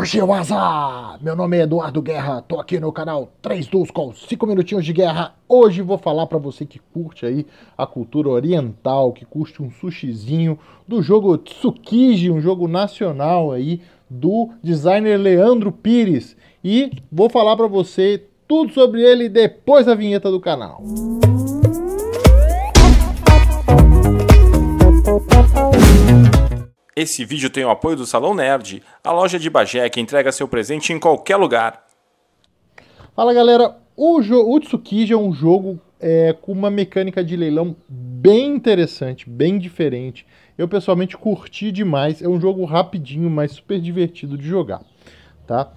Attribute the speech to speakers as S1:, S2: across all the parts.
S1: É azar! Meu nome é Eduardo Guerra, tô aqui no canal 3 dos com 5 minutinhos de guerra. Hoje vou falar para você que curte aí a cultura oriental, que curte um sushizinho do jogo Tsukiji, um jogo nacional aí do designer Leandro Pires. E vou falar para você tudo sobre ele depois da vinheta do canal. Música Esse vídeo tem o apoio do Salão Nerd, a loja de Bagé que entrega seu presente em qualquer lugar. Fala galera, o, o Tsukiji é um jogo é, com uma mecânica de leilão bem interessante, bem diferente. Eu pessoalmente curti demais, é um jogo rapidinho, mas super divertido de jogar, tá?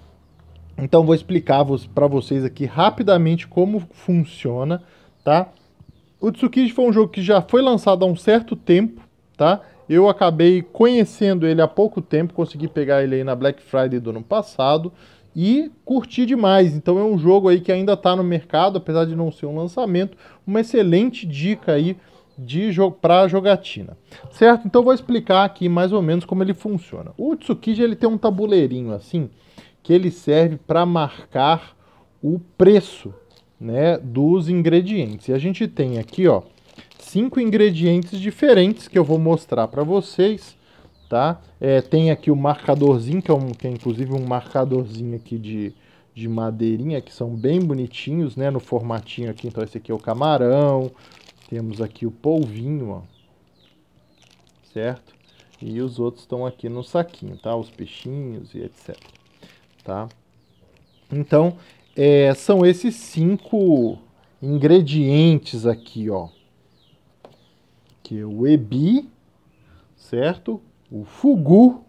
S1: Então vou explicar para vocês aqui rapidamente como funciona, tá? O Tsukiji foi um jogo que já foi lançado há um certo tempo, tá? Eu acabei conhecendo ele há pouco tempo, consegui pegar ele aí na Black Friday do ano passado e curti demais. Então é um jogo aí que ainda está no mercado, apesar de não ser um lançamento, uma excelente dica aí de jogo para jogatina. Certo? Então vou explicar aqui mais ou menos como ele funciona. O Tsukiji ele tem um tabuleirinho assim, que ele serve para marcar o preço, né, dos ingredientes. E a gente tem aqui, ó, cinco ingredientes diferentes que eu vou mostrar para vocês, tá? É, tem aqui o marcadorzinho, que é, um, que é inclusive um marcadorzinho aqui de, de madeirinha, que são bem bonitinhos, né? No formatinho aqui, então esse aqui é o camarão, temos aqui o polvinho, ó, certo? E os outros estão aqui no saquinho, tá? Os peixinhos e etc, tá? Então, é, são esses cinco ingredientes aqui, ó, que é o ebi, certo? O fugu,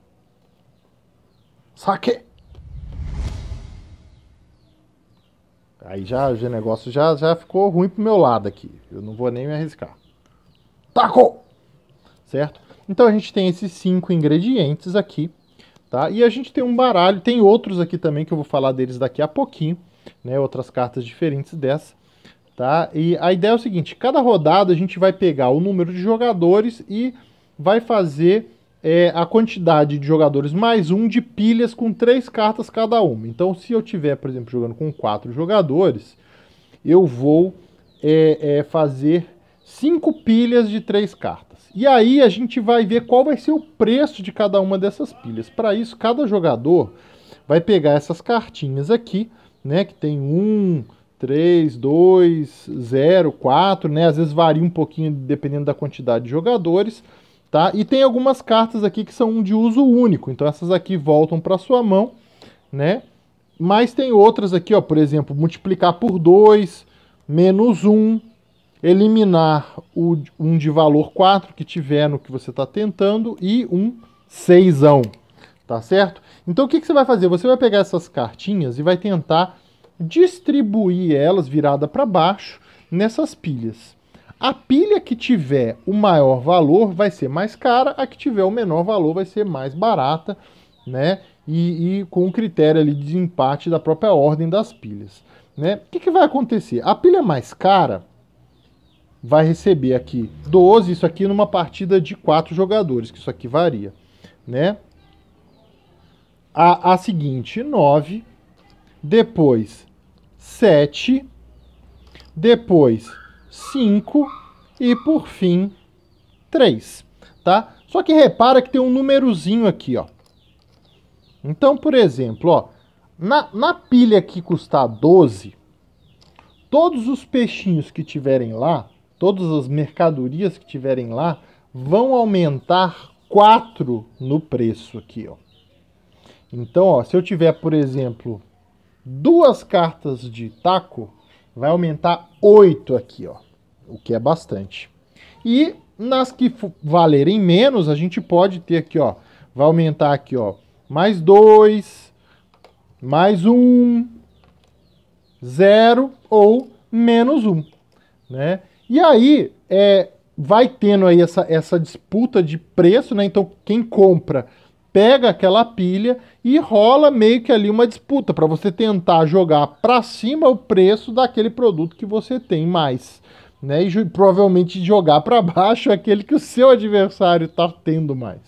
S1: saque. Aí já o negócio já, já ficou ruim pro meu lado aqui. Eu não vou nem me arriscar. Taco! Certo? Então a gente tem esses cinco ingredientes aqui, tá? E a gente tem um baralho, tem outros aqui também que eu vou falar deles daqui a pouquinho, né? Outras cartas diferentes dessa. Tá? E a ideia é o seguinte: cada rodada a gente vai pegar o número de jogadores e vai fazer é, a quantidade de jogadores mais um de pilhas com três cartas cada uma. Então, se eu tiver, por exemplo, jogando com quatro jogadores, eu vou é, é, fazer cinco pilhas de três cartas. E aí a gente vai ver qual vai ser o preço de cada uma dessas pilhas. Para isso, cada jogador vai pegar essas cartinhas aqui, né? Que tem um, 3, 2, 0, 4, né? Às vezes varia um pouquinho dependendo da quantidade de jogadores, tá? E tem algumas cartas aqui que são de uso único, então essas aqui voltam para sua mão, né? Mas tem outras aqui, ó, por exemplo, multiplicar por 2, menos 1, eliminar o, um de valor 4 que tiver no que você está tentando e um 6, tá certo? Então o que, que você vai fazer? Você vai pegar essas cartinhas e vai tentar distribuir elas virada para baixo nessas pilhas. A pilha que tiver o maior valor vai ser mais cara, a que tiver o menor valor vai ser mais barata, né? E, e com o critério ali de empate da própria ordem das pilhas. Né? O que, que vai acontecer? A pilha mais cara vai receber aqui 12, isso aqui numa partida de 4 jogadores, que isso aqui varia, né? A, a seguinte, 9, depois sete, depois cinco e por fim três, tá? Só que repara que tem um númerozinho aqui, ó. Então, por exemplo, ó, na, na pilha que custar 12, todos os peixinhos que tiverem lá, todas as mercadorias que tiverem lá, vão aumentar 4 no preço aqui, ó. Então, ó, se eu tiver, por exemplo, duas cartas de taco, vai aumentar 8 aqui, ó, o que é bastante. E nas que valerem menos, a gente pode ter aqui, ó, vai aumentar aqui, ó, mais 2, mais 1, um, 0 ou menos 1, um, né? E aí, é, vai tendo aí essa, essa disputa de preço, né? Então, quem compra pega aquela pilha e rola meio que ali uma disputa para você tentar jogar para cima o preço daquele produto que você tem mais, né? E provavelmente jogar para baixo aquele que o seu adversário está tendo mais.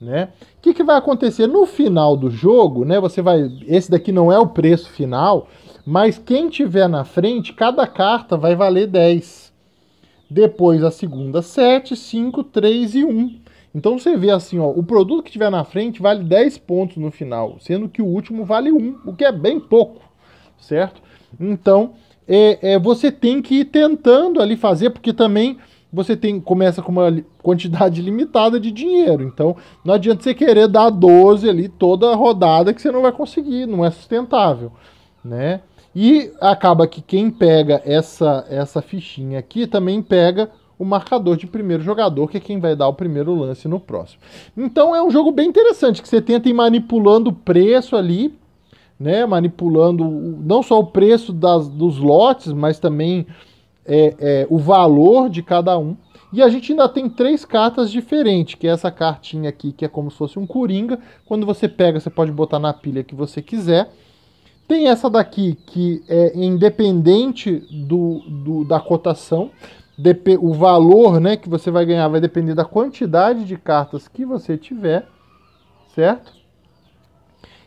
S1: Né? O que, que vai acontecer no final do jogo, né? Você vai, esse daqui não é o preço final, mas quem tiver na frente, cada carta vai valer 10. Depois a segunda 7, 5, 3 e 1. Então você vê assim, ó, o produto que tiver na frente vale 10 pontos no final, sendo que o último vale 1, o que é bem pouco, certo? Então, é, é, você tem que ir tentando ali fazer, porque também você tem começa com uma quantidade limitada de dinheiro. Então, não adianta você querer dar 12 ali toda rodada que você não vai conseguir, não é sustentável, né? E acaba que quem pega essa, essa fichinha aqui também pega o marcador de primeiro jogador, que é quem vai dar o primeiro lance no próximo. Então é um jogo bem interessante, que você tenta ir manipulando o preço ali, né? Manipulando não só o preço das, dos lotes, mas também é, é, o valor de cada um. E a gente ainda tem três cartas diferentes, que é essa cartinha aqui, que é como se fosse um coringa. Quando você pega, você pode botar na pilha que você quiser. Tem essa daqui, que é independente do, do da cotação o valor né, que você vai ganhar vai depender da quantidade de cartas que você tiver, certo?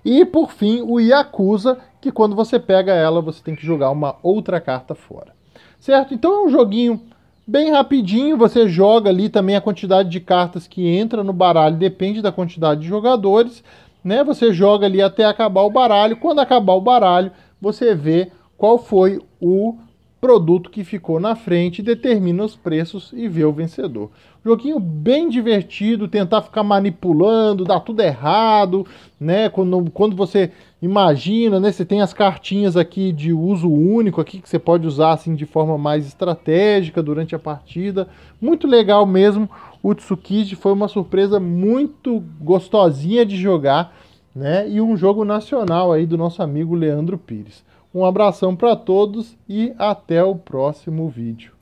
S1: E por fim, o Yakuza, que quando você pega ela, você tem que jogar uma outra carta fora. Certo? Então é um joguinho bem rapidinho, você joga ali também a quantidade de cartas que entra no baralho, depende da quantidade de jogadores, né? Você joga ali até acabar o baralho. Quando acabar o baralho, você vê qual foi o produto que ficou na frente determina os preços e vê o vencedor. Joguinho bem divertido, tentar ficar manipulando, dar tudo errado, né? Quando, quando você imagina, né? Você tem as cartinhas aqui de uso único aqui que você pode usar assim de forma mais estratégica durante a partida. Muito legal mesmo. O Tsukiji foi uma surpresa muito gostosinha de jogar, né? E um jogo nacional aí do nosso amigo Leandro Pires. Um abração para todos e até o próximo vídeo.